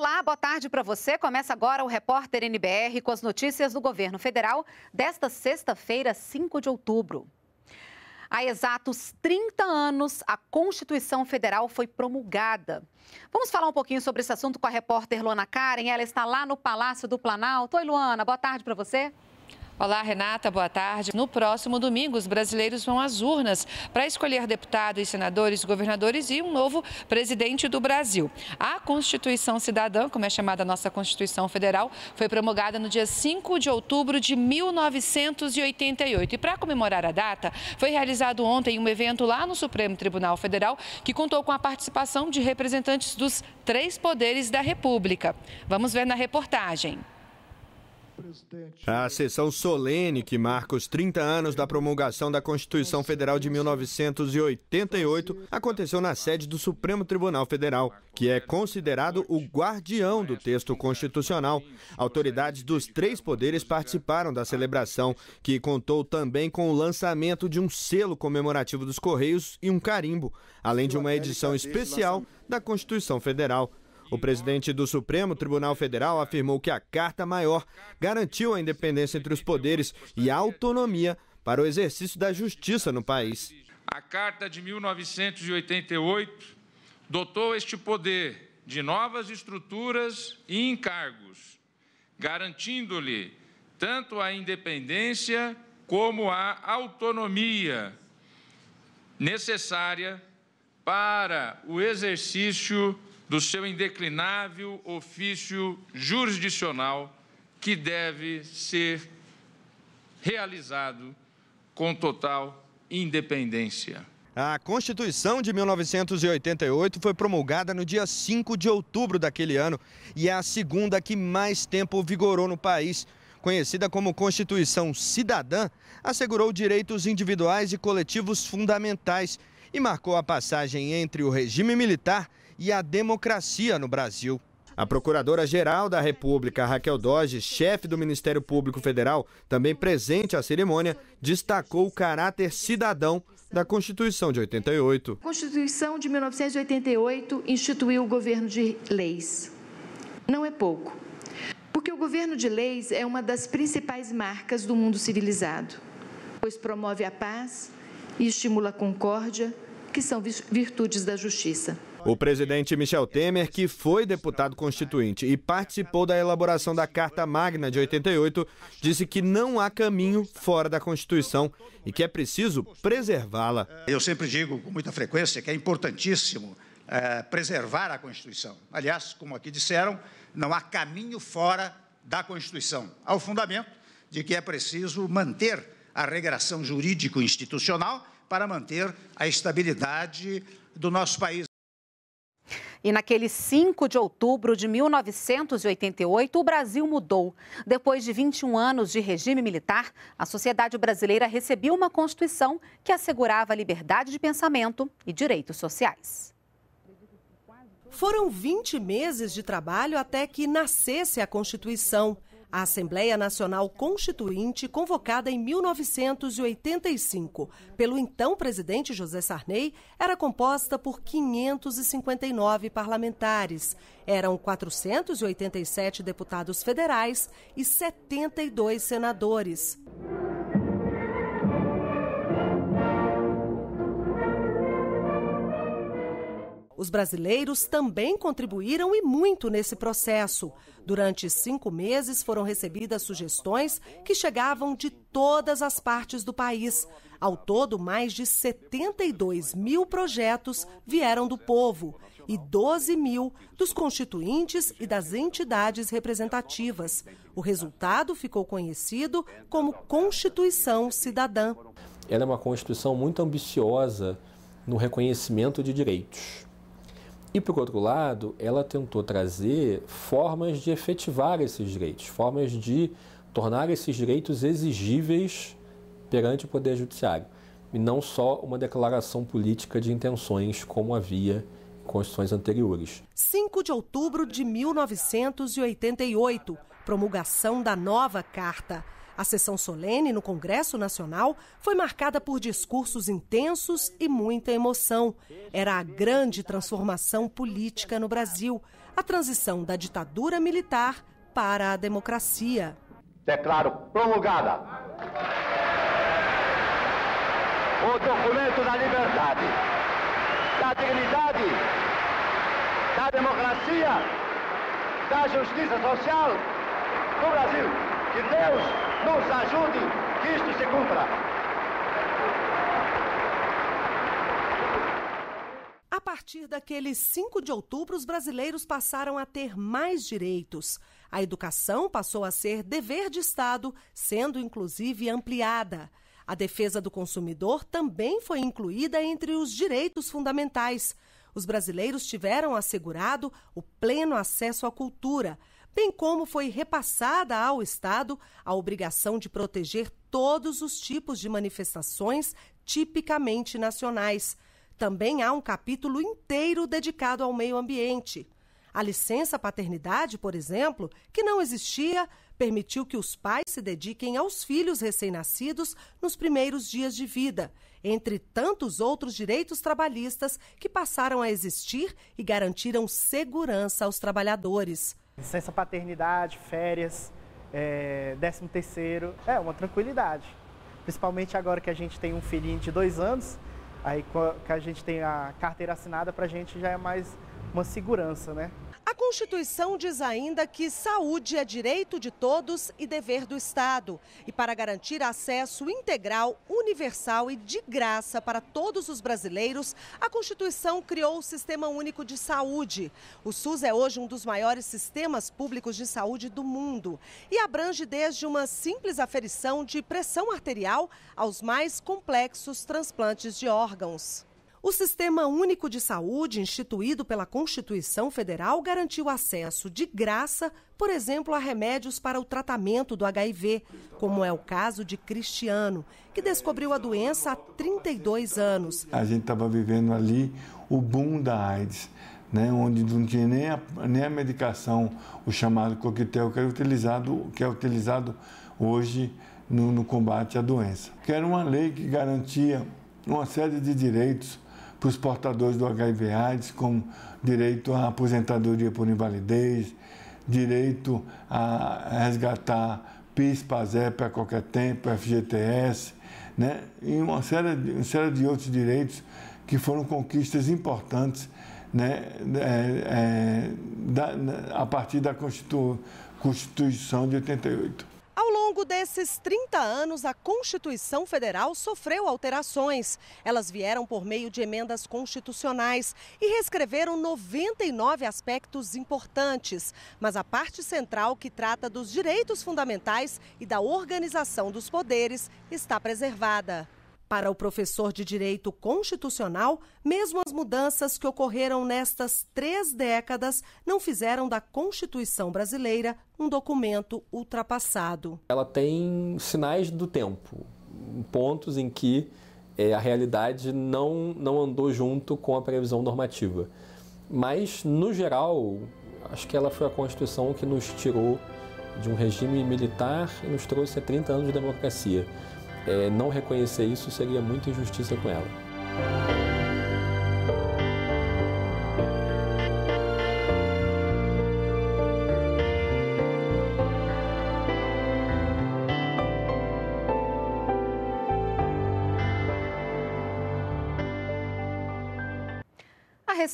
Olá, boa tarde para você. Começa agora o Repórter NBR com as notícias do governo federal desta sexta-feira, 5 de outubro. Há exatos 30 anos, a Constituição Federal foi promulgada. Vamos falar um pouquinho sobre esse assunto com a repórter Luana Karen. Ela está lá no Palácio do Planalto. Oi, Luana, boa tarde para você. Olá, Renata, boa tarde. No próximo domingo, os brasileiros vão às urnas para escolher deputados, senadores, governadores e um novo presidente do Brasil. A Constituição Cidadã, como é chamada a nossa Constituição Federal, foi promulgada no dia 5 de outubro de 1988. E para comemorar a data, foi realizado ontem um evento lá no Supremo Tribunal Federal que contou com a participação de representantes dos três poderes da República. Vamos ver na reportagem. A sessão solene que marca os 30 anos da promulgação da Constituição Federal de 1988 aconteceu na sede do Supremo Tribunal Federal, que é considerado o guardião do texto constitucional. Autoridades dos três poderes participaram da celebração, que contou também com o lançamento de um selo comemorativo dos Correios e um carimbo, além de uma edição especial da Constituição Federal. O presidente do Supremo Tribunal Federal afirmou que a Carta Maior garantiu a independência entre os poderes e a autonomia para o exercício da justiça no país. A Carta de 1988 dotou este poder de novas estruturas e encargos, garantindo-lhe tanto a independência como a autonomia necessária para o exercício do seu indeclinável ofício jurisdicional que deve ser realizado com total independência. A Constituição de 1988 foi promulgada no dia 5 de outubro daquele ano e é a segunda que mais tempo vigorou no país. Conhecida como Constituição Cidadã, assegurou direitos individuais e coletivos fundamentais e marcou a passagem entre o regime militar e a democracia no Brasil. A Procuradora-Geral da República, Raquel Doge, chefe do Ministério Público Federal, também presente à cerimônia, destacou o caráter cidadão da Constituição de 88. A Constituição de 1988 instituiu o governo de leis. Não é pouco, porque o governo de leis é uma das principais marcas do mundo civilizado, pois promove a paz e estimula a concórdia, que são virtudes da justiça. O presidente Michel Temer, que foi deputado constituinte e participou da elaboração da Carta Magna de 88, disse que não há caminho fora da Constituição e que é preciso preservá-la. Eu sempre digo com muita frequência que é importantíssimo é, preservar a Constituição. Aliás, como aqui disseram, não há caminho fora da Constituição, ao fundamento de que é preciso manter a regração jurídico-institucional para manter a estabilidade do nosso país. E naquele 5 de outubro de 1988, o Brasil mudou. Depois de 21 anos de regime militar, a sociedade brasileira recebeu uma Constituição que assegurava a liberdade de pensamento e direitos sociais. Foram 20 meses de trabalho até que nascesse a Constituição. A Assembleia Nacional Constituinte, convocada em 1985 pelo então presidente José Sarney, era composta por 559 parlamentares. Eram 487 deputados federais e 72 senadores. Os brasileiros também contribuíram e muito nesse processo. Durante cinco meses foram recebidas sugestões que chegavam de todas as partes do país. Ao todo, mais de 72 mil projetos vieram do povo e 12 mil dos constituintes e das entidades representativas. O resultado ficou conhecido como Constituição Cidadã. Ela é uma Constituição muito ambiciosa no reconhecimento de direitos. E, por outro lado, ela tentou trazer formas de efetivar esses direitos, formas de tornar esses direitos exigíveis perante o Poder Judiciário, e não só uma declaração política de intenções, como havia em constituições anteriores. 5 de outubro de 1988, promulgação da nova Carta. A sessão solene no Congresso Nacional foi marcada por discursos intensos e muita emoção. Era a grande transformação política no Brasil, a transição da ditadura militar para a democracia. Declaro promulgada o documento da liberdade, da dignidade, da democracia, da justiça social do Brasil. Que Deus nos ajude que isto se cumpra. A partir daquele 5 de outubro, os brasileiros passaram a ter mais direitos. A educação passou a ser dever de Estado, sendo inclusive ampliada. A defesa do consumidor também foi incluída entre os direitos fundamentais. Os brasileiros tiveram assegurado o pleno acesso à cultura bem como foi repassada ao Estado a obrigação de proteger todos os tipos de manifestações tipicamente nacionais. Também há um capítulo inteiro dedicado ao meio ambiente. A licença paternidade, por exemplo, que não existia, permitiu que os pais se dediquem aos filhos recém-nascidos nos primeiros dias de vida, entre tantos outros direitos trabalhistas que passaram a existir e garantiram segurança aos trabalhadores. Licença paternidade, férias, é, décimo terceiro, é uma tranquilidade. Principalmente agora que a gente tem um filhinho de dois anos, aí que a gente tem a carteira assinada, para a gente já é mais uma segurança, né? Constituição diz ainda que saúde é direito de todos e dever do Estado. E para garantir acesso integral, universal e de graça para todos os brasileiros, a Constituição criou o Sistema Único de Saúde. O SUS é hoje um dos maiores sistemas públicos de saúde do mundo e abrange desde uma simples aferição de pressão arterial aos mais complexos transplantes de órgãos. O Sistema Único de Saúde, instituído pela Constituição Federal, garantiu acesso de graça, por exemplo, a remédios para o tratamento do HIV, como é o caso de Cristiano, que descobriu a doença há 32 anos. A gente estava vivendo ali o boom da AIDS. Né, onde não tinha nem a, nem a medicação, o chamado coquetel, que, era é utilizado, que é utilizado hoje no, no combate à doença. Que era uma lei que garantia uma série de direitos para os portadores do HIV/AIDS, como direito à aposentadoria por invalidez, direito a resgatar PIS, PASEP a qualquer tempo, FGTS, né? e uma série, de, uma série de outros direitos que foram conquistas importantes né? É, é, da, a partir da Constituição de 88. Ao longo desses 30 anos, a Constituição Federal sofreu alterações. Elas vieram por meio de emendas constitucionais e reescreveram 99 aspectos importantes. Mas a parte central, que trata dos direitos fundamentais e da organização dos poderes, está preservada. Para o professor de Direito Constitucional, mesmo as mudanças que ocorreram nestas três décadas não fizeram da Constituição brasileira um documento ultrapassado. Ela tem sinais do tempo, pontos em que é, a realidade não, não andou junto com a previsão normativa. Mas, no geral, acho que ela foi a Constituição que nos tirou de um regime militar e nos trouxe a 30 anos de democracia é, não reconhecer isso seria muita injustiça com ela.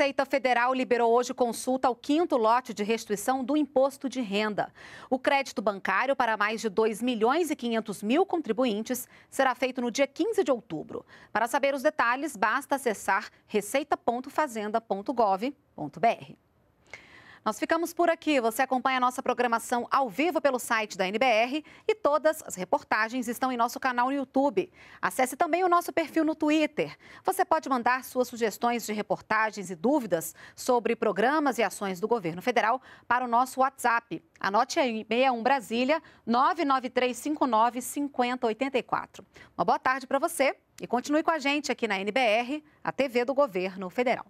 Receita Federal liberou hoje consulta ao quinto lote de restituição do imposto de renda. O crédito bancário para mais de 2 milhões e 500 mil contribuintes será feito no dia 15 de outubro. Para saber os detalhes, basta acessar receita.fazenda.gov.br. Nós ficamos por aqui. Você acompanha a nossa programação ao vivo pelo site da NBR e todas as reportagens estão em nosso canal no YouTube. Acesse também o nosso perfil no Twitter. Você pode mandar suas sugestões de reportagens e dúvidas sobre programas e ações do governo federal para o nosso WhatsApp. Anote aí 61 Brasília 99359 5084. Uma boa tarde para você e continue com a gente aqui na NBR, a TV do Governo Federal.